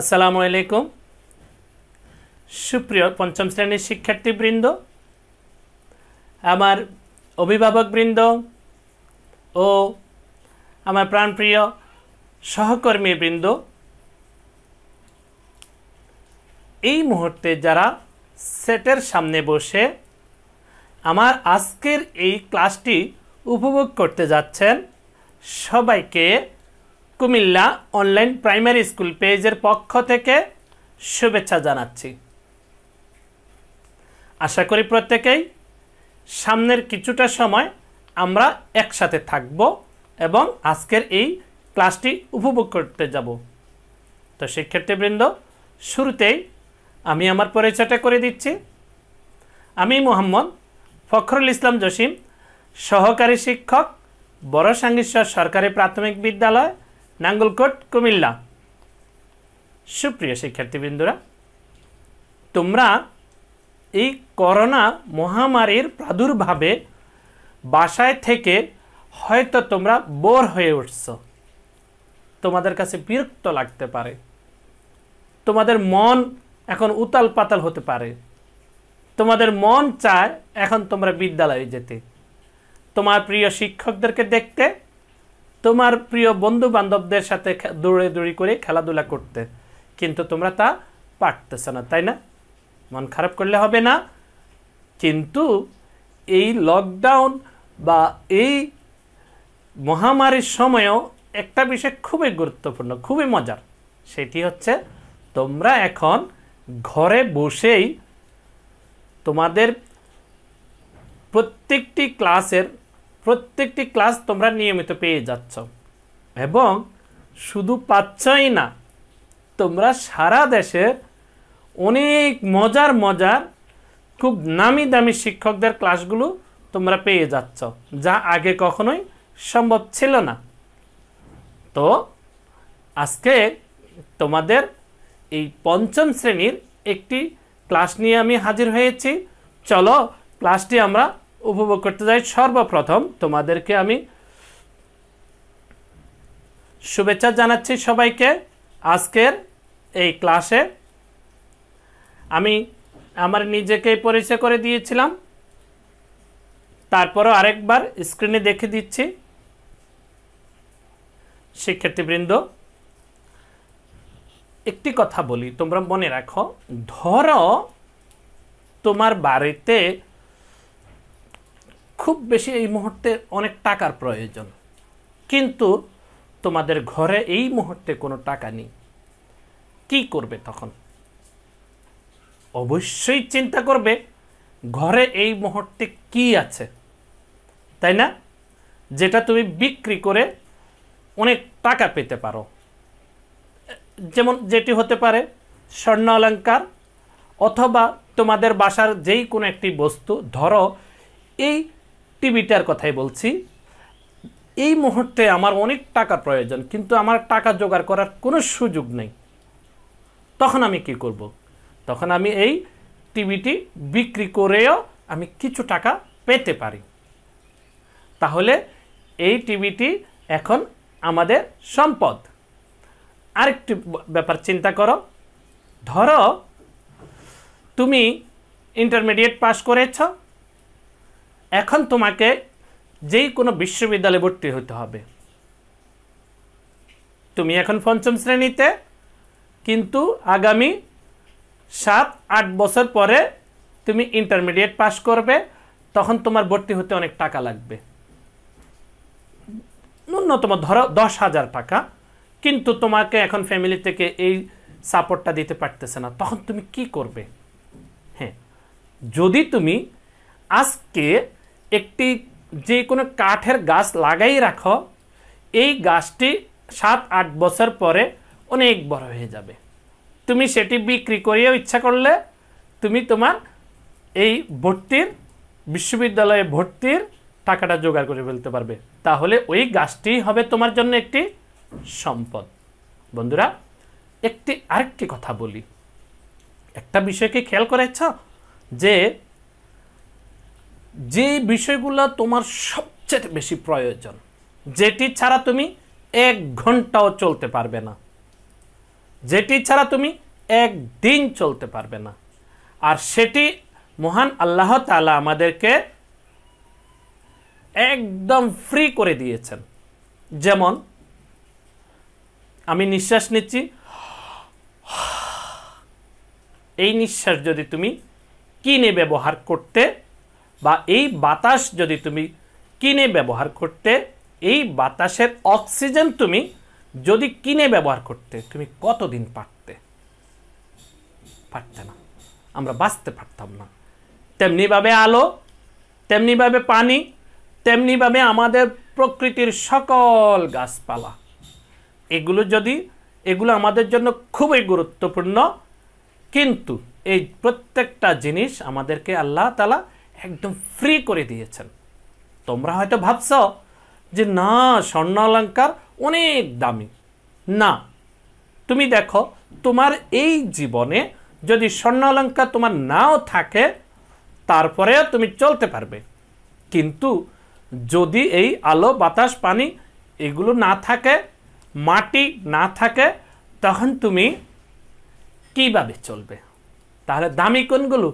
আসসালামু আলাইকুম সুপ্রিয় পঞ্চম শ্রেণীর শিক্ষার্থীবৃন্দ আমার অভিভাবকবৃন্দ ও আমার প্রাণপ্রিয় সহকর্মীবৃন্দ এই মুহূর্তে যারা সেটের সামনে বসে আমার আজকের এই ক্লাসটি উপভোগ করতে যাচ্ছেন সবাইকে কুমিল্লা অনলাইন প্রাইমারি স্কুল পেজের পক্ষ থেকে শুভেচ্ছা জানাচ্ছি আশা করি প্রত্যেকেই সামনের কিছুটা সময় আমরা একসাথে থাকব এবং আজকের এই ক্লাসটি উপভোগ করতে যাব তো শিক্ষার্থীবৃন্দ শুরুতেই আমি আমার পরিচয়টা করে দিচ্ছি আমি মোহাম্মদ ফখরুল ইসলাম জসিম সহকারী শিক্ষক বড় সাংগীত সরকারি প্রাথমিক বিদ্যালয় নাঙ্গলকোট কুমিল্লা সুপ্রিয় শিক্ষার্থীবৃন্দরা তোমরা এই করোনা মহামারীর প্রাদুর্ভাবে বাসায় থেকে হয়তো তোমরা বোর হয়ে উঠছ তোমাদের কাছে বিরক্ত লাগতে পারে তোমাদের মন এখন উতাল পাতাল হতে পারে তোমাদের মন চায় এখন তোমরা বিদ্যালয়ে যেতে তোমার প্রিয় শিক্ষকদেরকে দেখতে তোমার প্রিয় বন্ধু বান্ধবদের সাথে দৌড়ে দৌড়ি করে খেলাধুলা করতে কিন্তু তোমরা তা পারতেছ না তাই না মন খারাপ করলে হবে না কিন্তু এই লকডাউন বা এই মহামারীর সময়েও একটা বিষয় খুবই গুরুত্বপূর্ণ খুবই মজার সেটি হচ্ছে তোমরা এখন ঘরে বসেই তোমাদের প্রত্যেকটি ক্লাসের প্রত্যেকটি ক্লাস তোমরা নিয়মিত পেয়ে যাচ্ছ এবং শুধু পাচ্ছই না তোমরা সারা দেশের অনেক মজার মজার খুব নামি দামি শিক্ষকদের ক্লাসগুলো তোমরা পেয়ে যাচ্ছ যা আগে কখনোই সম্ভব ছিল না তো আজকে তোমাদের এই পঞ্চম শ্রেণীর একটি ক্লাস নিয়ে আমি হাজির হয়েছি চলো ক্লাসটি আমরা উপভোগ করতে যাই সর্বপ্রথম তোমাদেরকে আমি শুভেচ্ছা জানাচ্ছি সবাইকে আজকের এই ক্লাসে আমি আমার নিজেকে পরিচয় করে দিয়েছিলাম তারপরও আরেকবার স্ক্রিনে দেখে দিচ্ছি শিক্ষার্থীবৃন্দ একটি কথা বলি তোমরা মনে রাখো ধরো তোমার বাড়িতে খুব বেশি এই মুহূর্তে অনেক টাকার প্রয়োজন কিন্তু তোমাদের ঘরে এই মুহূর্তে কোনো টাকা নেই কি করবে তখন অবশ্যই চিন্তা করবে ঘরে এই মুহূর্তে কি আছে তাই না যেটা তুমি বিক্রি করে অনেক টাকা পেতে পারো যেমন যেটি হতে পারে স্বর্ণ অলঙ্কার অথবা তোমাদের বাসার যেই কোনো একটি বস্তু ধরো এই টিভিটার কথাই বলছি এই মুহূর্তে আমার অনেক টাকা প্রয়োজন কিন্তু আমার টাকা জোগাড় করার কোনো সুযোগ নেই তখন আমি কি করব। তখন আমি এই টিভিটি বিক্রি করেও আমি কিছু টাকা পেতে পারি তাহলে এই টিভিটি এখন আমাদের সম্পদ আরেকটি ব্যাপার চিন্তা করো ধরো তুমি ইন্টারমিডিয়েট পাস করেছ এখন তোমাকে যেই কোনো বিশ্ববিদ্যালয়ে ভর্তি হতে হবে তুমি এখন পঞ্চম শ্রেণীতে কিন্তু আগামী সাত আট বছর পরে তুমি ইন্টারমিডিয়েট পাশ করবে তখন তোমার ভর্তি হতে অনেক টাকা লাগবে ন্যূনতম ধরো দশ হাজার টাকা কিন্তু তোমাকে এখন ফ্যামিলি থেকে এই সাপোর্টটা দিতে পারতেছে না তখন তুমি কি করবে হ্যাঁ যদি তুমি আজকে একটি যে কোনো কাঠের গাছ লাগাই রাখো এই গাছটি সাত আট বছর পরে অনেক বড় হয়ে যাবে তুমি সেটি বিক্রি করিয়েও ইচ্ছা করলে তুমি তোমার এই ভর্তির বিশ্ববিদ্যালয়ে ভর্তির টাকাটা জোগাড় করে ফেলতে পারবে তাহলে ওই গাছটি হবে তোমার জন্য একটি সম্পদ বন্ধুরা একটি আরেকটি কথা বলি একটা বিষয়কে খেয়াল করেছ যে যে বিষয়গুলো তোমার সবচেয়ে বেশি প্রয়োজন যেটি ছাড়া তুমি এক ঘন্টাও চলতে পারবে না যেটি ছাড়া তুমি একদিন চলতে পারবে না আর সেটি মহান আল্লাহ তালা আমাদেরকে একদম ফ্রি করে দিয়েছেন যেমন আমি নিঃশ্বাস নিচ্ছি এই নিঃশ্বাস যদি তুমি কিনে ব্যবহার করতে বা এই বাতাস যদি তুমি কিনে ব্যবহার করতে এই বাতাসের অক্সিজেন তুমি যদি কিনে ব্যবহার করতে তুমি কতদিন পারতে পারতে না আমরা বাঁচতে পারতাম না তেমনিভাবে আলো তেমনিভাবে পানি তেমনিভাবে আমাদের প্রকৃতির সকল গাছপালা এগুলো যদি এগুলো আমাদের জন্য খুবই গুরুত্বপূর্ণ কিন্তু এই প্রত্যেকটা জিনিস আমাদেরকে আল্লাহ তালা একদম ফ্রি করে দিয়েছেন তোমরা হয়তো ভাবছ যে না স্বর্ণ অলঙ্কার অনেক দামি না তুমি দেখো তোমার এই জীবনে যদি স্বর্ণ অলঙ্কার তোমার নাও থাকে তারপরেও তুমি চলতে পারবে কিন্তু যদি এই আলো বাতাস পানি এগুলো না থাকে মাটি না থাকে তখন তুমি কিভাবে চলবে তাহলে দামি কোনগুলো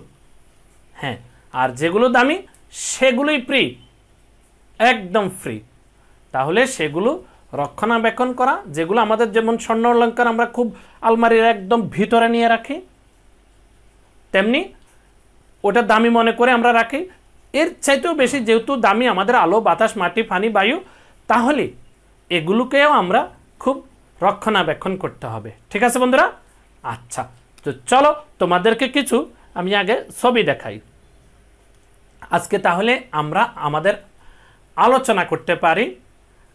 হ্যাঁ আর যেগুলো দামি সেগুলোই ফ্রি একদম ফ্রি তাহলে সেগুলো রক্ষণাবেক্ষণ করা যেগুলো আমাদের যেমন স্বর্ণ অলঙ্কার আমরা খুব আলমারির একদম ভিতরে নিয়ে রাখি তেমনি ওটা দামি মনে করে আমরা রাখি এর চাইতেও বেশি যেহেতু দামি আমাদের আলো বাতাস মাটি পানি বায়ু তাহলে এগুলোকেও আমরা খুব রক্ষণাবেক্ষণ করতে হবে ঠিক আছে বন্ধুরা আচ্ছা তো চলো তোমাদেরকে কিছু আমি আগে ছবি দেখাই আজকে তাহলে আমরা আমাদের আলোচনা করতে পারি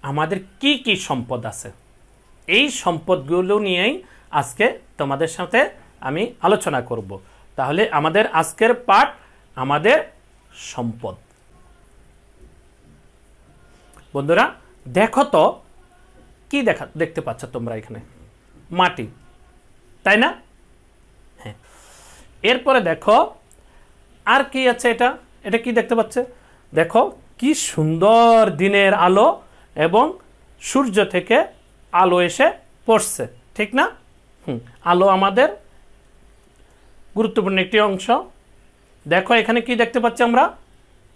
আমাদের কি কি সম্পদ আছে এই সম্পদগুলো নিয়েই আজকে তোমাদের সাথে আমি আলোচনা করব তাহলে আমাদের আজকের পাঠ আমাদের সম্পদ বন্ধুরা দেখো তো কি দেখা দেখতে পাচ্ছ তোমরা এখানে মাটি তাই না হ্যাঁ এরপরে দেখো আর কি আছে এটা এটা কি দেখতে পাচ্ছে দেখো কি সুন্দর দিনের আলো এবং সূর্য থেকে আলো এসে পড়ছে ঠিক না হুম আলো আমাদের গুরুত্বপূর্ণ একটি অংশ দেখো এখানে কি দেখতে পাচ্ছি আমরা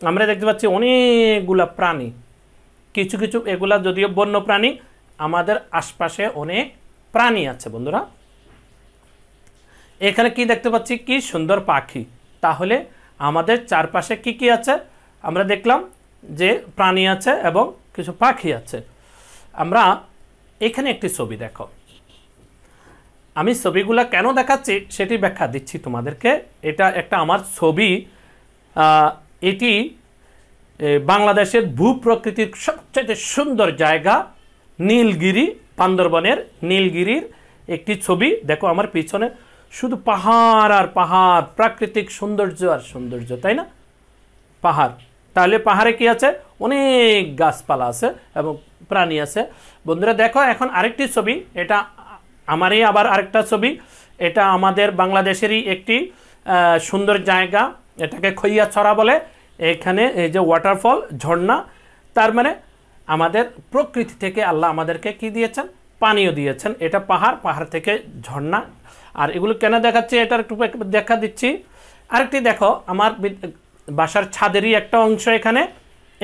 আমরা দেখতে পাচ্ছি অনেকগুলা প্রাণী কিছু কিছু এগুলা যদিও বন্য প্রাণী আমাদের আশপাশে অনেক প্রাণী আছে বন্ধুরা এখানে কি দেখতে পাচ্ছি কি সুন্দর পাখি তাহলে আমাদের চারপাশে কি কি আছে আমরা দেখলাম যে প্রাণী আছে এবং কিছু পাখি আছে আমরা এখানে একটি ছবি দেখো আমি ছবিগুলো কেন দেখাচ্ছি সেটি ব্যাখ্যা দিচ্ছি তোমাদেরকে এটা একটা আমার ছবি এটি বাংলাদেশের ভূপ্রকৃতির সবচেয়ে সুন্দর জায়গা নীলগিরি বান্দরবনের নীলগিরির একটি ছবি দেখো আমার পিছনে শুধু পাহাড় আর পাহাড় প্রাকৃতিক সৌন্দর্য আর সৌন্দর্য তাই না পাহাড় তাহলে পাহাড়ে কি আছে অনেক গাছপালা আছে এবং প্রাণী আছে বন্ধুরা দেখো এখন আরেকটি ছবি এটা আমারই আবার আরেকটা ছবি এটা আমাদের বাংলাদেশেরই একটি সুন্দর জায়গা এটাকে খৈয়া ছড়া বলে এখানে এই যে ওয়াটারফল ঝর্ণা তার মানে আমাদের প্রকৃতি থেকে আল্লাহ আমাদেরকে কি দিয়েছেন পানীয় দিয়েছেন এটা পাহাড় পাহাড় থেকে ঝর্ণা আর এগুলো কেন দেখাচ্ছি এটা একটু দেখা দিচ্ছি আরেকটি দেখো আমার বাসার ছাদেরই একটা অংশ এখানে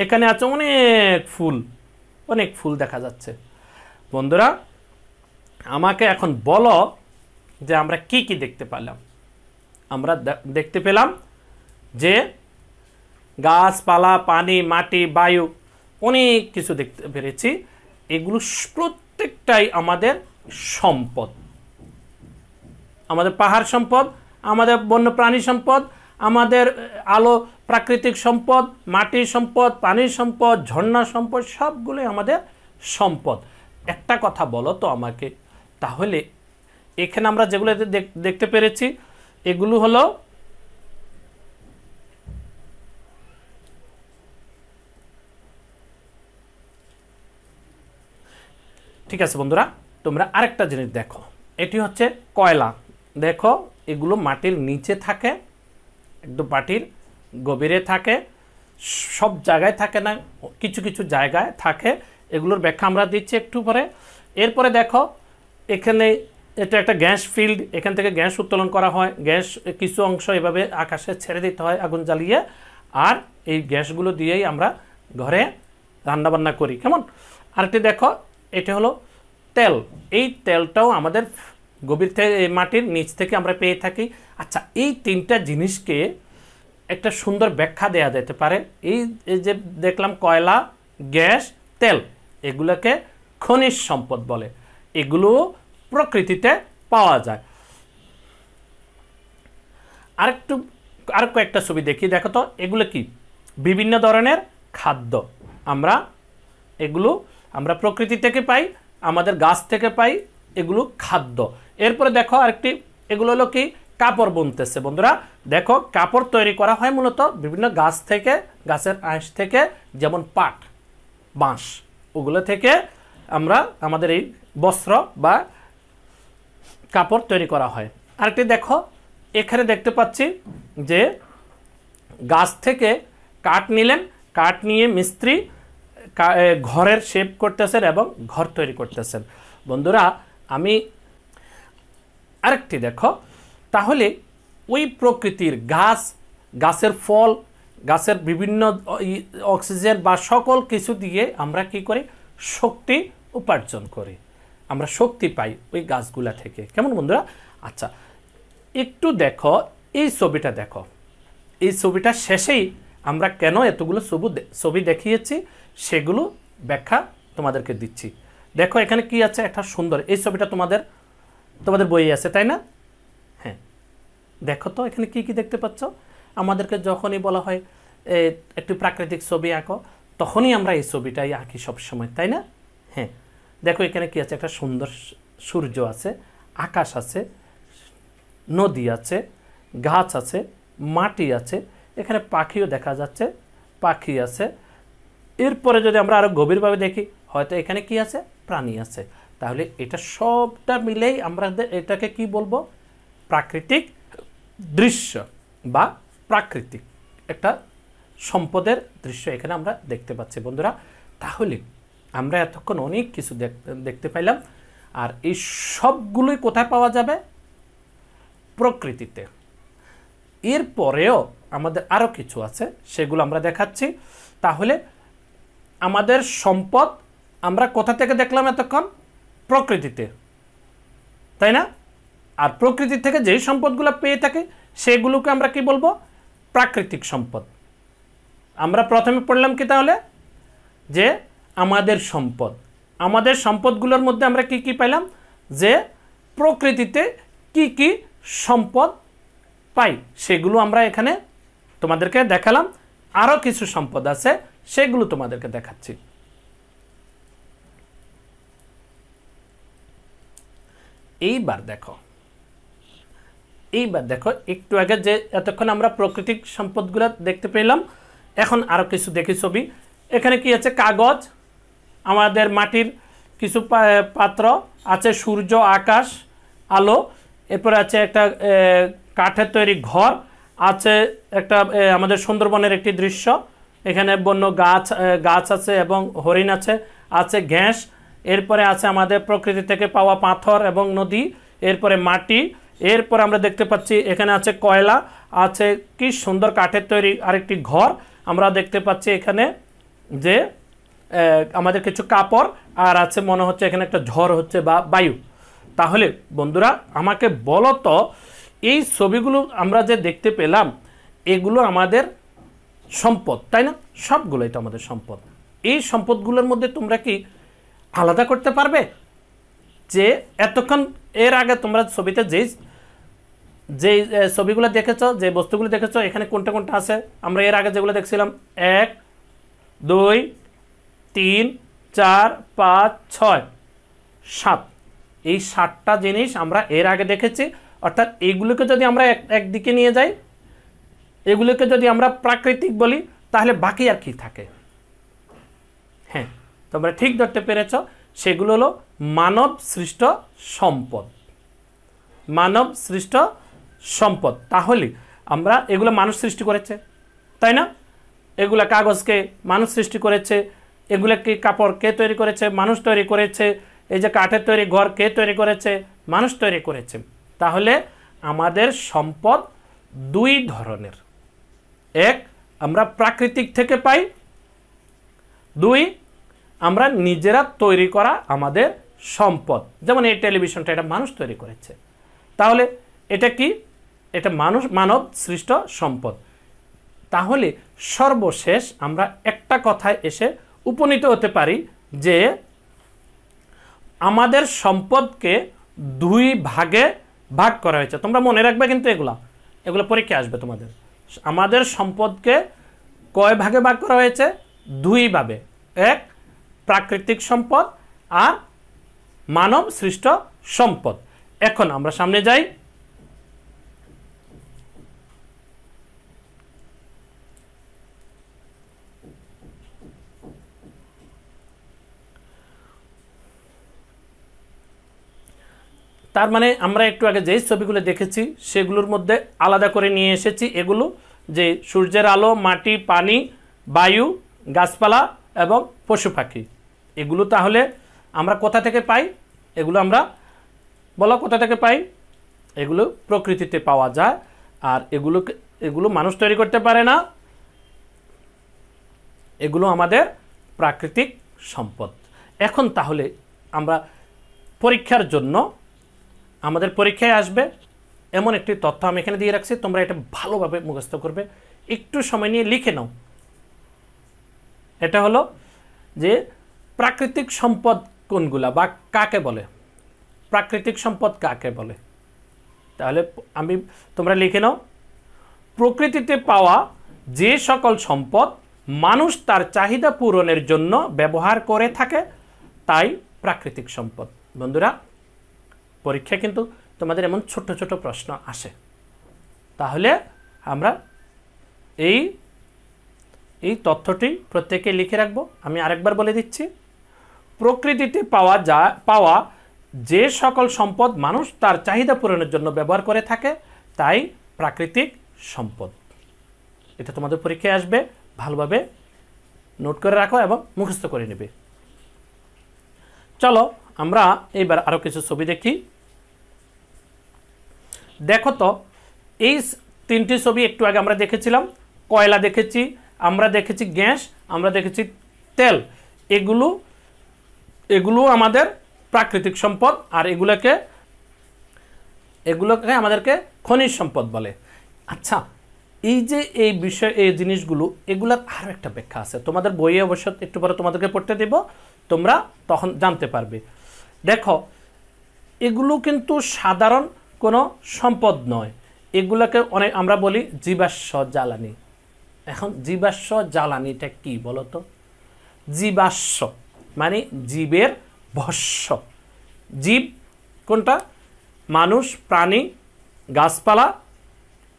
এখানে আছে অনেক ফুল অনেক ফুল দেখা যাচ্ছে বন্ধুরা আমাকে এখন বলো যে আমরা কি কি দেখতে পেলাম আমরা দেখতে পেলাম যে গাছপালা পানি মাটি বায়ু অনেক কিছু দেখতে পেরেছি এগুলো প্রত্যেকটাই আমাদের সম্পদ আমাদের পাহাড় সম্পদ আমাদের বন্য প্রাণী সম্পদ আমাদের আলো প্রাকৃতিক সম্পদ মাটির সম্পদ পানির সম্পদ ঝর্ণা সম্পদ সবগুলোই আমাদের সম্পদ একটা কথা বলো তো আমাকে তাহলে এখানে আমরা যেগুলো দেখতে পেরেছি এগুলো হলো ঠিক আছে বন্ধুরা তোমরা আরেকটা জিনিস দেখো এটি হচ্ছে কয়লা দেখো এগুলো মাটির নিচে থাকে একটু মাটির গভীরে থাকে সব জায়গায় থাকে না কিছু কিছু জায়গায় থাকে এগুলোর ব্যাখ্যা আমরা দিচ্ছি একটু পরে এরপরে দেখো এখানে এটা একটা গ্যাস ফিল্ড এখান থেকে গ্যাস উত্তোলন করা হয় গ্যাস কিছু অংশ এভাবে আকাশে ছেড়ে দিতে হয় আগুন জ্বালিয়ে আর এই গ্যাসগুলো দিয়েই আমরা ঘরে রান্নাবান্না করি কেমন আরেকটি দেখো এটা হলো তেল এই তেলটাও আমাদের গভীর মাটির নিচ থেকে আমরা পেয়ে থাকি আচ্ছা এই তিনটা জিনিসকে একটা সুন্দর ব্যাখ্যা দেয়া যেতে পারে এই যে দেখলাম কয়লা গ্যাস তেল এগুলোকে খনিজ সম্পদ বলে এগুলো প্রকৃতিতে পাওয়া যায় আরেকটু আর কয়েকটা ছবি দেখি দেখো তো এগুলো কি বিভিন্ন ধরনের খাদ্য আমরা এগুলো আমরা প্রকৃতি থেকে পাই আমাদের গাছ থেকে পাই এগুলো খাদ্য এরপরে দেখো আরেকটি এগুলো হলো কি কাপড় বুনতেছে বন্ধুরা দেখো কাপড় তৈরি করা হয় মূলত বিভিন্ন গাছ থেকে গাছের আঁশ থেকে যেমন পাট বাঁশ ওগুলো থেকে আমরা আমাদের এই বস্ত্র বা কাপড় তৈরি করা হয় আরেকটি দেখো এখানে দেখতে পাচ্ছি যে গাছ থেকে কাঠ নিলেন কাঠ নিয়ে মিস্ত্রি ঘরের শেপ করতেছেন এবং ঘর তৈরি করতেছেন বন্ধুরা আমি আরেকটি দেখো তাহলে ওই প্রকৃতির গাছ গাছের ফল গাছের বিভিন্ন অক্সিজেন বা সকল কিছু দিয়ে আমরা কি করি শক্তি উপার্জন করি আমরা শক্তি পাই ওই গাছগুলা থেকে কেমন বন্ধুরা আচ্ছা একটু দেখো এই ছবিটা দেখো এই ছবিটা শেষেই আমরা কেন এতগুলো ছবু ছবি দেখিয়েছি সেগুলো ব্যাখ্যা তোমাদেরকে দিচ্ছি দেখো এখানে কি আছে একটা সুন্দর এই ছবিটা তোমাদের তোমাদের বইয়ে আছে তাই না হ্যাঁ দেখো তো এখানে কি কি দেখতে পাচ্ছ আমাদেরকে যখনই বলা হয় একটি প্রাকৃতিক ছবি আঁকো তখনই আমরা এই ছবিটাই আঁকি সবসময় তাই না হ্যাঁ দেখো এখানে কি আছে একটা সুন্দর সূর্য আছে আকাশ আছে নদী আছে গাছ আছে মাটি আছে এখানে পাখিও দেখা যাচ্ছে পাখি আছে এরপরে যদি আমরা আরও গভীরভাবে দেখি হয়তো এখানে কি আছে প্রাণী আছে তাহলে এটা সবটা মিলেই আমরা এটাকে কি বলবো প্রাকৃতিক দৃশ্য বা প্রাকৃতিক একটা সম্পদের দৃশ্য এখানে আমরা দেখতে পাচ্ছি বন্ধুরা তাহলে আমরা এতক্ষণ অনেক কিছু দেখতে পাইলাম আর এই সবগুলোই কোথায় পাওয়া যাবে প্রকৃতিতে এরপরেও আমাদের আরও কিছু আছে সেগুলো আমরা দেখাচ্ছি তাহলে আমাদের সম্পদ আমরা কোথা থেকে দেখলাম এতক্ষণ প্রকৃতিতে তাই না আর প্রকৃতি থেকে যেই সম্পদগুলো পেয়ে থাকে সেগুলোকে আমরা কি বলবো প্রাকৃতিক সম্পদ আমরা প্রথমে পড়লাম কি তাহলে যে আমাদের সম্পদ আমাদের সম্পদগুলোর মধ্যে আমরা কি কি পেলাম যে প্রকৃতিতে কি কি সম্পদ পাই সেগুলো আমরা এখানে তোমাদেরকে দেখালাম আরও কিছু সম্পদ আছে সেগুলো তোমাদেরকে দেখাচ্ছি এইবার দেখো এইবার দেখো একটু আগে যে এতক্ষণ আমরা প্রাকৃতিক সম্পদগুলো দেখতে পেলাম এখন আরও কিছু দেখি ছবি এখানে কি আছে কাগজ আমাদের মাটির কিছু পাত্র আছে সূর্য আকাশ আলো এরপরে আছে একটা কাঠের তৈরি ঘর আছে একটা আমাদের সুন্দরবনের একটি দৃশ্য এখানে বন্য গাছ গাছ আছে এবং হরিণ আছে আছে গ্যাস এরপরে আছে আমাদের প্রকৃতি থেকে পাওয়া পাথর এবং নদী এরপরে মাটি এরপরে আমরা দেখতে পাচ্ছি এখানে আছে কয়লা আছে কি সুন্দর কাঠের তৈরি আরেকটি ঘর আমরা দেখতে পাচ্ছি এখানে যে আমাদের কিছু কাপড় আর আছে মনে হচ্ছে এখানে একটা ঝড় হচ্ছে বা বায়ু তাহলে বন্ধুরা আমাকে বলো তো এই ছবিগুলো আমরা যে দেখতে পেলাম এগুলো আমাদের সম্পদ তাই না সবগুলোই তো আমাদের সম্পদ এই সম্পদগুলোর মধ্যে তোমরা কি আলাদা করতে পারবে যে এতক্ষণ এর আগে তোমরা ছবিতে যেই যে ছবিগুলো দেখেছ যে বস্তুগুলো দেখেছ এখানে কোনটা কোনটা আছে আমরা এর আগে যেগুলো দেখছিলাম এক দুই তিন চার পাঁচ ছয় সাত এই সাতটা জিনিস আমরা এর আগে দেখেছি অর্থাৎ এগুলোকে যদি আমরা এক একদিকে নিয়ে যাই এগুলোকে যদি আমরা প্রাকৃতিক বলি তাহলে বাকি আর কি থাকে হ্যাঁ তোমরা ঠিক ধরতে পেরেছ সেগুলো হলো মানব সৃষ্ট সম্পদ মানব সৃষ্ট সম্পদ তাহলে আমরা এগুলো মানুষ সৃষ্টি করেছে তাই না এগুলো কাগজকে মানুষ সৃষ্টি করেছে এগুলো কি কাপড় কে তৈরি করেছে মানুষ তৈরি করেছে এই যে কাঠের তৈরি ঘর কে তৈরি করেছে মানুষ তৈরি করেছে তাহলে আমাদের সম্পদ দুই ধরনের এক আমরা প্রাকৃতিক থেকে পাই দুই আমরা নিজেরা তৈরি করা আমাদের সম্পদ যেমন এই টেলিভিশনটা এটা মানুষ তৈরি করেছে তাহলে এটা কি এটা মানুষ মানব সৃষ্ট সম্পদ তাহলে সর্বশেষ আমরা একটা কথায় এসে উপনীত হতে পারি যে আমাদের সম্পদকে দুই ভাগে ভাগ করা হয়েছে তোমরা মনে রাখবে কিন্তু এগুলা এগুলো পরীক্ষা আসবে তোমাদের আমাদের সম্পদকে কয় ভাগে ভাগ করা হয়েছে দুইভাবে এক প্রাকৃতিক সম্পদ আর মানব সৃষ্ট সম্পদ এখন আমরা সামনে যাই তার মানে আমরা একটু আগে যেই ছবিগুলো দেখেছি সেগুলোর মধ্যে আলাদা করে নিয়ে এসেছি এগুলো যে সূর্যের আলো মাটি পানি বায়ু গাছপালা এবং পশু পাখি এগুলো তাহলে আমরা কোথা থেকে পাই এগুলো আমরা বলো কোথা থেকে পাই এগুলো প্রকৃতিতে পাওয়া যায় আর এগুলোকে এগুলো মানুষ তৈরি করতে পারে না এগুলো আমাদের প্রাকৃতিক সম্পদ এখন তাহলে আমরা পরীক্ষার জন্য আমাদের পরীক্ষায় আসবে এমন একটি তথ্য আমি এখানে দিয়ে রাখছি তোমরা এটা ভালোভাবে মুখস্থ করবে একটু সময় নিয়ে লিখে নাও এটা হলো যে প্রাকৃতিক সম্পদ কোনগুলা বা কাকে বলে প্রাকৃতিক সম্পদ কাকে বলে তাহলে আমি তোমরা লিখে নাও প্রকৃতিতে পাওয়া যে সকল সম্পদ মানুষ তার চাহিদা পূরণের জন্য ব্যবহার করে থাকে তাই প্রাকৃতিক সম্পদ বন্ধুরা পরীক্ষা কিন্তু তোমাদের এমন ছোট ছোট প্রশ্ন আসে তাহলে আমরা এই এই তথ্যটি প্রত্যেকে লিখে রাখবো আমি আরেকবার বলে দিচ্ছি প্রকৃতিতে পাওয়া যা পাওয়া যে সকল সম্পদ মানুষ তার চাহিদা পূরণের জন্য ব্যবহার করে থাকে তাই প্রাকৃতিক সম্পদ এটা তোমাদের পরীক্ষায় আসবে ভালোভাবে নোট করে রাখো এবং মুখস্থ করে নেবে চলো আমরা এইবার আরও কিছু ছবি দেখি দেখো তো এই তিনটি ছবি একটু আগে আমরা দেখেছিলাম কয়লা দেখেছি আমরা দেখেছি গ্যাস আমরা দেখেছি তেল এগুলো এগুলো আমাদের প্রাকৃতিক সম্পদ আর এগুলোকে এগুলোকে আমাদেরকে খনিজ সম্পদ বলে আচ্ছা এই যে এই বিষয় এই জিনিসগুলো এগুলার আরও একটা ব্যাখ্যা আছে তোমাদের বইয়ে অবশ্য একটু পরে তোমাদেরকে পড়তে দেব তোমরা তখন জানতে পারবে দেখো এগুলো কিন্তু সাধারণ কোনো সম্পদ নয় এগুলোকে অনেক আমরা বলি জীবাশ্ম জ্বালানি এখন জীবাশ্ম জ্বালানিটা কি বলতো জীবাশ্ম মানে জীবের ভস্য জীব কোনটা মানুষ প্রাণী গাছপালা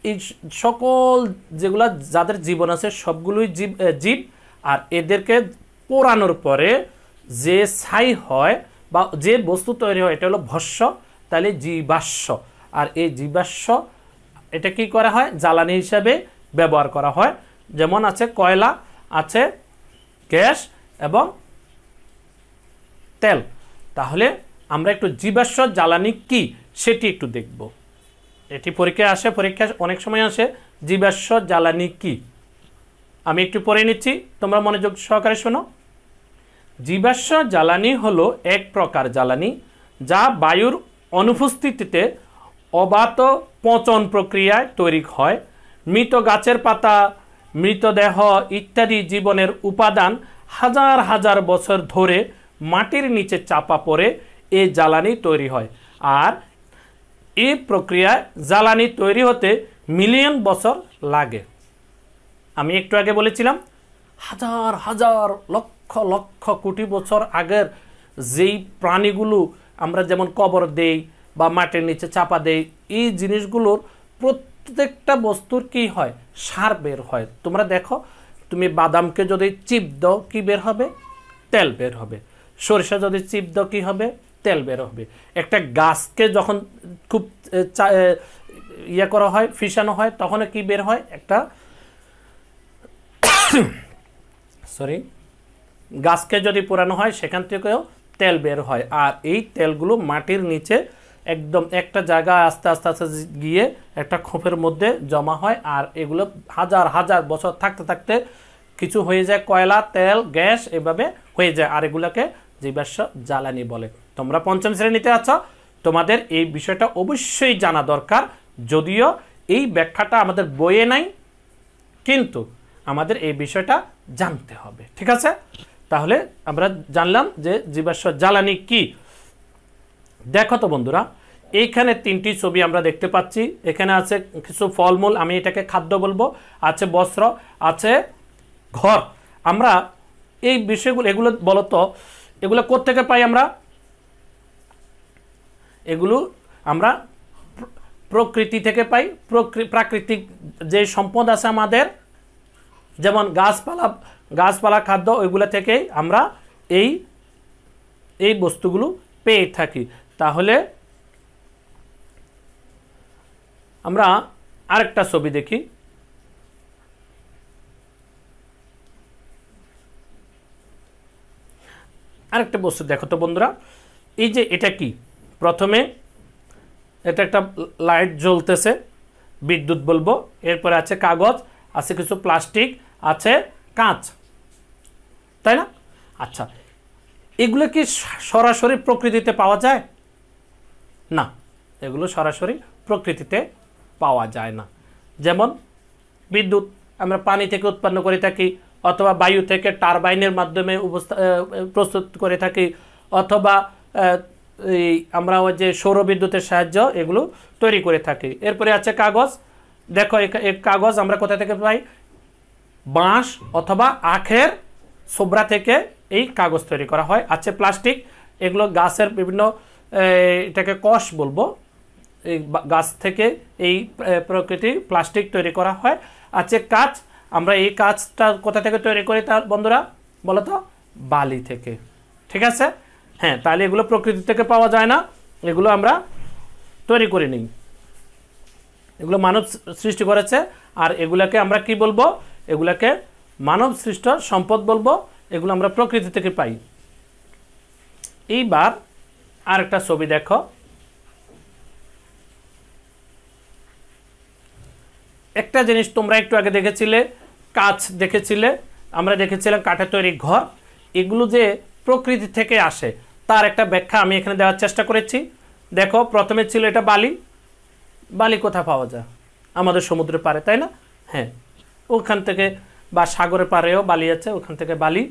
এই সকল যেগুলা যাদের জীবন আছে সবগুলোই জীব জীব আর এদেরকে পোড়ানোর পরে যে ছাই হয় বা যে বস্তু তৈরি হয় এটা হলো ভস্য তাহলে জীবাশ্য আর এই জীবাশ্য এটা কি করা হয় জ্বালানি হিসাবে ব্যবহার করা হয় যেমন আছে কয়লা আছে গ্যাস এবং তেল তাহলে আমরা একটু জীবাশ্ম জ্বালানি কি সেটি একটু দেখব এটি পরীক্ষায় আসে পরীক্ষায় অনেক সময় আসে জীবাশ্ম জ্বালানি কি আমি একটু পড়ে নিচ্ছি তোমরা মনোযোগ সহকারে শোনো জীবাশ্ম জ্বালানি হলো এক প্রকার জ্বালানি যা বায়ুর অনুপস্থিতিতে অবাত পচন প্রক্রিয়ায় তৈরি হয় মৃত গাছের পাতা মৃতদেহ ইত্যাদি জীবনের উপাদান হাজার হাজার বছর ধরে মাটির নিচে চাপা পড়ে এই জ্বালানি তৈরি হয় আর এই প্রক্রিয়ায় জ্বালানি তৈরি হতে মিলিয়ন বছর লাগে আমি একটু আগে বলেছিলাম হাজার হাজার লক্ষ লক্ষ কোটি বছর আগের যেই প্রাণীগুলো আমরা যেমন কবর দেই বা মাটির নিচে চাপা দেই এই জিনিসগুলোর প্রত্যেকটা বস্তুর কি হয় সার বের হয় তোমরা দেখো তুমি বাদামকে যদি চিপ দাও কী বের হবে তেল বের হবে সরিষা যদি চিপদ কী হবে তেল বের হবে একটা গাছকে যখন খুব ইয়ে করা হয় ফিসানো হয় তখন কি বের হয় একটা সরি গাছকে যদি পোড়ানো হয় সেখান থেকেও তেল বের হয় আর এই তেলগুলো মাটির নিচে একদম একটা জায়গা আস্তে আস্তে আস্তে গিয়ে একটা খোপের মধ্যে জমা হয় আর এগুলো হাজার হাজার বছর থাকতে থাকতে কিছু হয়ে যায় কয়লা তেল গ্যাস এভাবে হয়ে যায় আর এগুলোকে জীবাশ্ম জ্বালানি বলে তোমরা পঞ্চম শ্রেণীতে আছো তোমাদের এই বিষয়টা অবশ্যই জানা দরকার যদিও এই ব্যাখ্যাটা আমাদের বইয়ে নাই কিন্তু আমাদের এই বিষয়টা জানতে হবে ঠিক আছে তাহলে আমরা জানলাম যে জীবাশ্ম জ্বালানি কি দেখো তো বন্ধুরা এইখানে তিনটি ছবি আমরা দেখতে পাচ্ছি এখানে আছে কিছু ফলমূল আমি এটাকে খাদ্য বলবো আছে বস্ত্র আছে ঘর আমরা এই বিষয়গুলো এগুলো বলতো এগুলো থেকে পাই আমরা এগুলো আমরা প্রকৃতি থেকে পাই প্রাকৃতিক যে সম্পদ আছে আমাদের যেমন গাছপালা গাছপালা খাদ্য ওইগুলো থেকেই আমরা এই এই বস্তুগুলো পেয়ে থাকি তাহলে আমরা আরেকটা ছবি দেখি আরেকটা বস্তু দেখো তো বন্ধুরা এই যে এটা কি প্রথমে এটা একটা লাইট জ্বলতেছে বিদ্যুৎ বলবো এরপরে আছে কাগজ আছে কিছু প্লাস্টিক আছে কাঁচ তাই না আচ্ছা এগুলো কি সরাসরি প্রকৃতিতে পাওয়া যায় না এগুলো সরাসরি প্রকৃতিতে পাওয়া যায় না যেমন বিদ্যুৎ আমরা পানি থেকে উৎপন্ন করে থাকি অথবা বায়ু থেকে টারবাইনের মাধ্যমে প্রস্তুত করে থাকি অথবা এই আমরা যে সৌরবিদ্যুতের সাহায্য এগুলো তৈরি করে থাকি এরপরে আছে কাগজ দেখো এই কাগজ আমরা কোথা থেকে পাই বাঁশ অথবা আখের সোবরা থেকে এই কাগজ তৈরি করা হয় আছে প্লাস্টিক এগুলো গাছের বিভিন্ন এটাকে কষ বলবো এই গাছ থেকে এই প্রকৃতি প্লাস্টিক তৈরি করা হয় আছে কাঁচ আমরা এই কাজটা কোথা থেকে তৈরি করি তার বন্ধুরা বলো তো বালি থেকে ঠিক আছে হ্যাঁ তাহলে এগুলো প্রকৃতি থেকে পাওয়া যায় না এগুলো আমরা তৈরি করে নিই এগুলো মানব সৃষ্টি করেছে আর এগুলাকে আমরা কি বলবো এগুলাকে মানব সৃষ্ট সম্পদ বলবো এগুলো আমরা প্রকৃতি থেকে পাই এইবার আরেকটা ছবি দেখো একটা জিনিস তোমরা একটু আগে দেখেছিলে কাচ দেখেছিলে আমরা দেখেছিলাম কাঠের তৈরি ঘর এগুলো যে প্রকৃতি থেকে আসে তার একটা ব্যাখ্যা আমি এখানে দেওয়ার চেষ্টা করেছি দেখো প্রথমে ছিল এটা বালি বালি কোথা পাওয়া যায় আমাদের সমুদ্রের পারে তাই না হ্যাঁ ওখান থেকে বা সাগরের পারেও বালি আছে ওখান থেকে বালি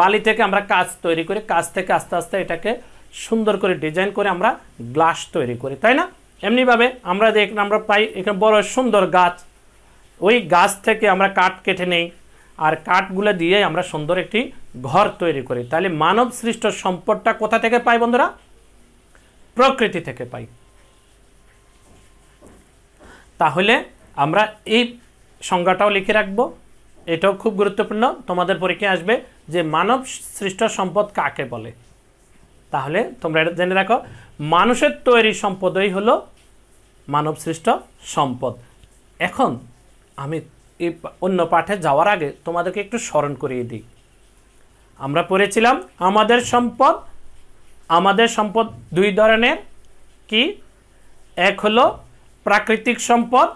বালি থেকে আমরা কাজ তৈরি করি কাজ থেকে আস্তে আস্তে এটাকে সুন্দর করে ডিজাইন করে আমরা গ্লাস তৈরি করি তাই না এমনিভাবে আমরা যে আমরা পাই এখানে বড় সুন্দর গাছ ওই গাছ থেকে আমরা কাঠ কেটে নেই আর কাঠগুলো দিয়ে আমরা সুন্দর একটি ঘর তৈরি করি তাহলে মানব সৃষ্ট সম্পদটা কোথা থেকে পাই বন্ধুরা প্রকৃতি থেকে পাই তাহলে আমরা এই সংজ্ঞাটাও লিখে রাখব এটাও খুব গুরুত্বপূর্ণ তোমাদের পরীক্ষায় আসবে যে মানব সৃষ্ট সম্পদ কাকে বলে তাহলে তোমরা এটা জেনে রাখো মানুষের তৈরি সম্পদই হলো মানব সৃষ্ট সম্পদ এখন আমি এই অন্য পাঠে যাওয়ার আগে তোমাদেরকে একটু স্মরণ করিয়ে দিই আমরা পড়েছিলাম আমাদের সম্পদ আমাদের সম্পদ দুই ধরনের কি এক হলো প্রাকৃতিক সম্পদ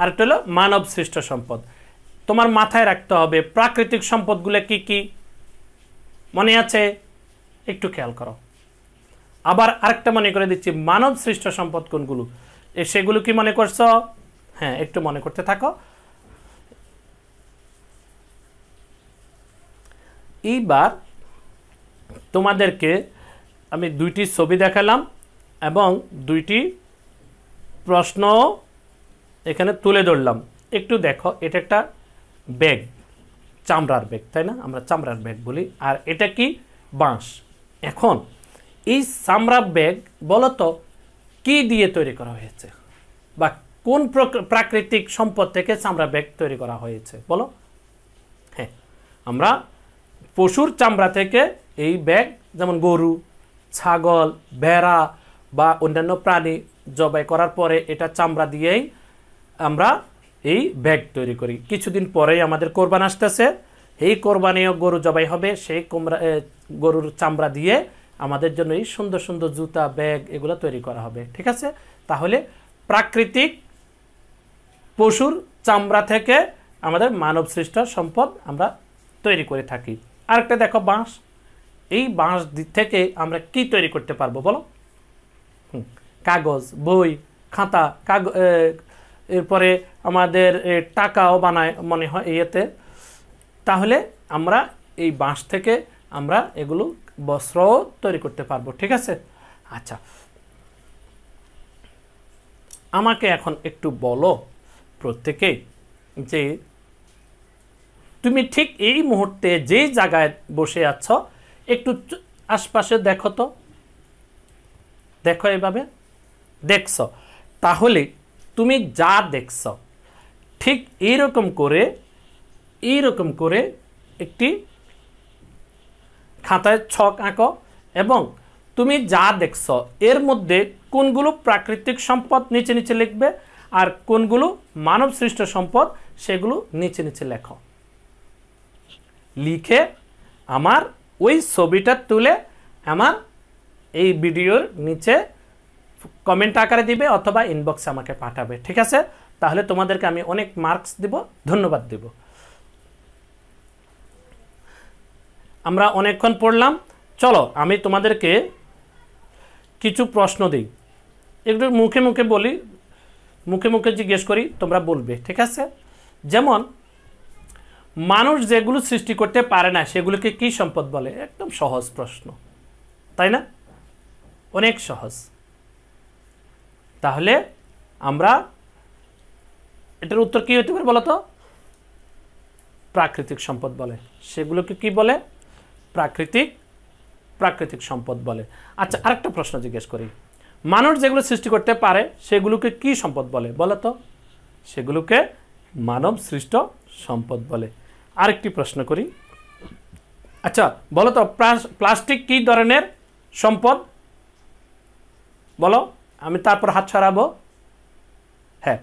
আর একটা হলো মানব সৃষ্ট সম্পদ তোমার মাথায় রাখতে হবে প্রাকৃতিক সম্পদগুলো কি কি মনে আছে একটু খেয়াল করো আবার আরেকটা মনে করে দিচ্ছি মানব সৃষ্ট সম্পদ কোনগুলো সেগুলো কি মনে করছো হ্যাঁ একটু মনে করতে থাকো এইবার তোমাদেরকে আমি দুইটি ছবি দেখালাম এবং দুইটি প্রশ্ন এখানে তুলে ধরলাম একটু দেখো এটা একটা ব্যাগ চামড়ার ব্যাগ তাই না আমরা চামড়ার ব্যাগ বলি আর এটা কি বাঁশ এখন এই চামড়ার ব্যাগ বলতো কি দিয়ে তৈরি করা হয়েছে বা কোন প্রাকৃতিক সম্পদ থেকে চামড়া ব্যাগ তৈরি করা হয়েছে বলো হ্যাঁ আমরা পশুর চামড়া থেকে এই ব্যাগ যেমন গরু ছাগল ভেড়া বা অন্যান্য প্রাণী জবাই করার পরে এটা চামড়া দিয়েই আমরা এই ব্যাগ তৈরি করি কিছুদিন পরেই আমাদের কোরবান আসতেছে এই কোরবানিও গরু জবাই হবে সেই কোমরা গরুর চামড়া দিয়ে আমাদের জন্য এই সুন্দর সুন্দর জুতা ব্যাগ এগুলো তৈরি করা হবে ঠিক আছে তাহলে প্রাকৃতিক পশুর চামড়া থেকে আমাদের মানব সৃষ্ট সম্পদ আমরা তৈরি করে থাকি আরেকটা দেখো বাঁশ এই বাঁশ থেকে আমরা কি তৈরি করতে পারবো বলো কাগজ বই খাতা কাগ এরপরে আমাদের টাকাও বানায় মনে হয় ইয়েতে তাহলে আমরা এই বাঁশ থেকে আমরা এগুলো বস্ত্রও তৈরি করতে পারবো ঠিক আছে আচ্ছা আমাকে এখন একটু বলো প্রত্যেকেই যে তুমি ঠিক এই মুহূর্তে যেই জায়গায় বসে আছো একটু আশপাশে দেখো তো দেখো এভাবে দেখছ তাহলে তুমি যা দেখছ ঠিক এইরকম করে এইরকম করে একটি খাতায় ছক আঁকো এবং তুমি যা দেখছ এর মধ্যে কোনগুলো প্রাকৃতিক সম্পদ নিচে নিচে লিখবে আর কোনগুলো মানব সৃষ্ট সম্পদ সেগুলো নিচে নিচে লেখো লিখে আমার ওই ছবিটা তুলে আমার এই ভিডিওর নিচে কমেন্ট আকারে দিবে অথবা ইনবক্সে আমাকে পাঠাবে ঠিক আছে তাহলে তোমাদেরকে আমি অনেক মার্কস দিব ধন্যবাদ দিব আমরা অনেকক্ষণ পড়লাম চলো আমি তোমাদেরকে কিছু প্রশ্ন দিই একটু মুখে মুখে বলি মুখে মুখে জিজ্ঞেস করি তোমরা বলবে ঠিক আছে যেমন মানুষ যেগুলো সৃষ্টি করতে পারে না সেগুলোকে কি সম্পদ বলে একদম সহজ প্রশ্ন তাই না অনেক সহজ তাহলে আমরা এটার উত্তর কি হতে পারে বলতো প্রাকৃতিক সম্পদ বলে সেগুলোকে কি বলে প্রাকৃতিক প্রাকৃতিক সম্পদ বলে আচ্ছা আরেকটা প্রশ্ন জিজ্ঞেস করি মানুষ যেগুলো সৃষ্টি করতে পারে সেগুলোকে কি সম্পদ বলে বলো তো সেগুলোকে মানব সৃষ্ট সম্পদ বলে আরেকটি প্রশ্ন করি আচ্ছা বলো তো প্লাস্টিক কি ধরনের সম্পদ বলো আমি তারপর হাত ছাড়াবো হ্যাঁ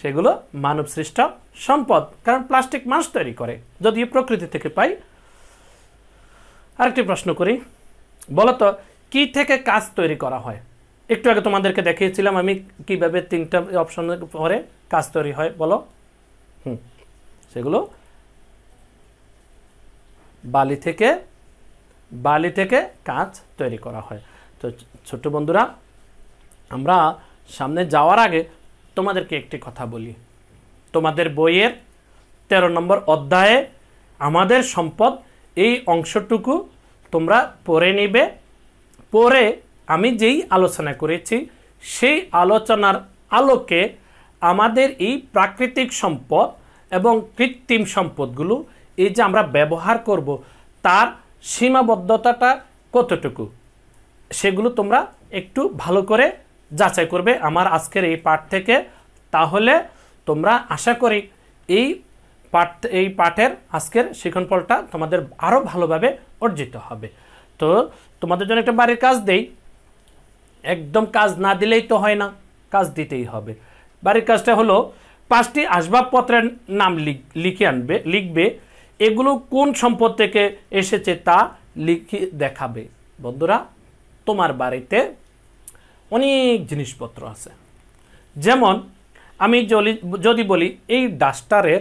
সেগুলো মানব সৃষ্ট সম্পদ কারণ প্লাস্টিক মানুষ তৈরি করে যদি প্রকৃতি থেকে পাই আরেকটি প্রশ্ন করি বলতো কি থেকে কাজ তৈরি করা হয় একটু আগে তোমাদেরকে দেখিয়েছিলাম আমি কিভাবে তিনটা অপশনের পরে কাজ তৈরি হয় বলো হুম সেগুলো বালি থেকে বালি থেকে কাঁচ তৈরি করা হয় তো ছোট্ট বন্ধুরা আমরা সামনে যাওয়ার আগে তোমাদেরকে একটি কথা বলি তোমাদের বইয়ের ১৩ নম্বর অধ্যায়ে আমাদের সম্পদ এই অংশটুকু তোমরা পড়ে নিবে পরে আমি যেই আলোচনা করেছি সেই আলোচনার আলোকে আমাদের এই প্রাকৃতিক সম্পদ এবং কৃত্রিম সম্পদগুলো এই যে আমরা ব্যবহার করব তার সীমাবদ্ধতাটা কতটুকু সেগুলো তোমরা একটু ভালো করে যাচাই করবে আমার আজকের এই পাঠ থেকে তাহলে তোমরা আশা করি এই পাঠ এই পাঠের আজকের শিখনফলটা তোমাদের আরও ভালোভাবে অর্জিত হবে তো তোমাদের জন্য একটা বাড়ির কাজ দেই একদম কাজ না দিলেই তো হয় না কাজ দিতেই হবে বাড়ির কাজটা হলো পাঁচটি আসবাবপত্রের নাম লিখে আনবে লিখবে এগুলো কোন সম্পদ থেকে এসেছে তা লিখে দেখাবে বন্ধুরা তোমার বাড়িতে অনেক জিনিসপত্র আছে যেমন আমি যদি বলি এই ডাস্টারের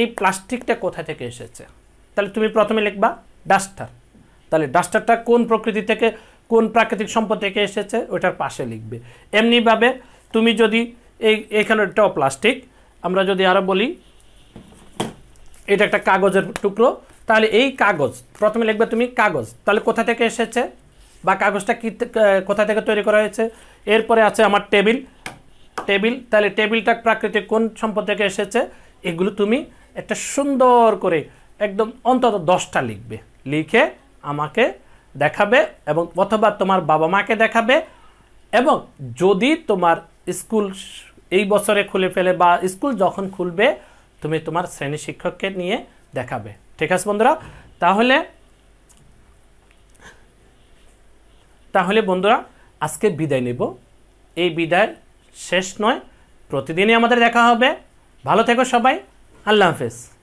এই প্লাস্টিকটা কোথা থেকে এসেছে তাহলে তুমি প্রথমে লিখবা ডাস্টার তাহলে ডাস্টারটা কোন প্রকৃতি থেকে কোন প্রাকৃতিক সম্পদ থেকে এসেছে ওটার পাশে লিখবে এমনিভাবে তুমি যদি এই এখানে প্লাস্টিক আমরা যদি আরও বলি এটা একটা কাগজের টুকরো তাহলে এই কাগজ প্রথমে লিখবে তুমি কাগজ তাহলে কোথা থেকে এসেছে বা কাগজটা কী কোথা থেকে তৈরি করা হয়েছে এরপরে আছে আমার টেবিল টেবিল তাহলে টেবিলটা প্রাকৃতিক কোন সম্পদ থেকে এসেছে এগুলো তুমি একটা সুন্দর করে একদম অন্তত দশটা লিখবে লিখে আমাকে দেখাবে এবং অথবা তোমার বাবা মাকে দেখাবে এবং যদি তোমার স্কুল এই বছরে খুলে ফেলে বা স্কুল যখন খুলবে তুমি তোমার শ্রেণী শিক্ষককে নিয়ে দেখাবে ঠিক আছে বন্ধুরা তাহলে তাহলে বন্ধুরা আজকে বিদায় নেব এই বিদায় শেষ নয় প্রতিদিনই আমাদের দেখা হবে ভালো থেকো সবাই আল্লাহ হাফেজ